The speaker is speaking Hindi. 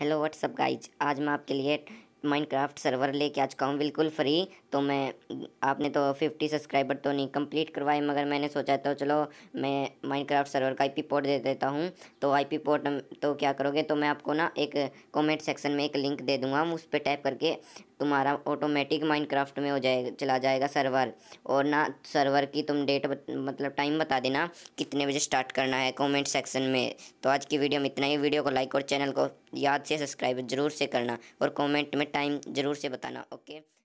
हेलो व्हाट्सअप गाइज आज मैं आपके लिए माइनक्राफ्ट सर्वर लेके आ चुका हूँ बिल्कुल फ्री तो मैं आपने तो 50 सब्सक्राइबर तो नहीं कंप्लीट करवाए मगर मैंने सोचा तो चलो मैं माइनक्राफ्ट सर्वर का आईपी पोर्ट दे देता हूँ तो आईपी पोर्ट तो क्या करोगे तो मैं आपको ना एक कमेंट सेक्शन में एक लिंक दे दूँगा उस पर टाइप करके तुम्हारा ऑटोमेटिक माइनक्राफ्ट में हो जाएगा चला जाएगा सर्वर और ना सर्वर की तुम डेट मतलब टाइम बता देना कितने बजे स्टार्ट करना है कमेंट सेक्शन में तो आज की वीडियो में इतना ही वीडियो को लाइक और चैनल को याद से सब्सक्राइब ज़रूर से करना और कमेंट में टाइम ज़रूर से बताना ओके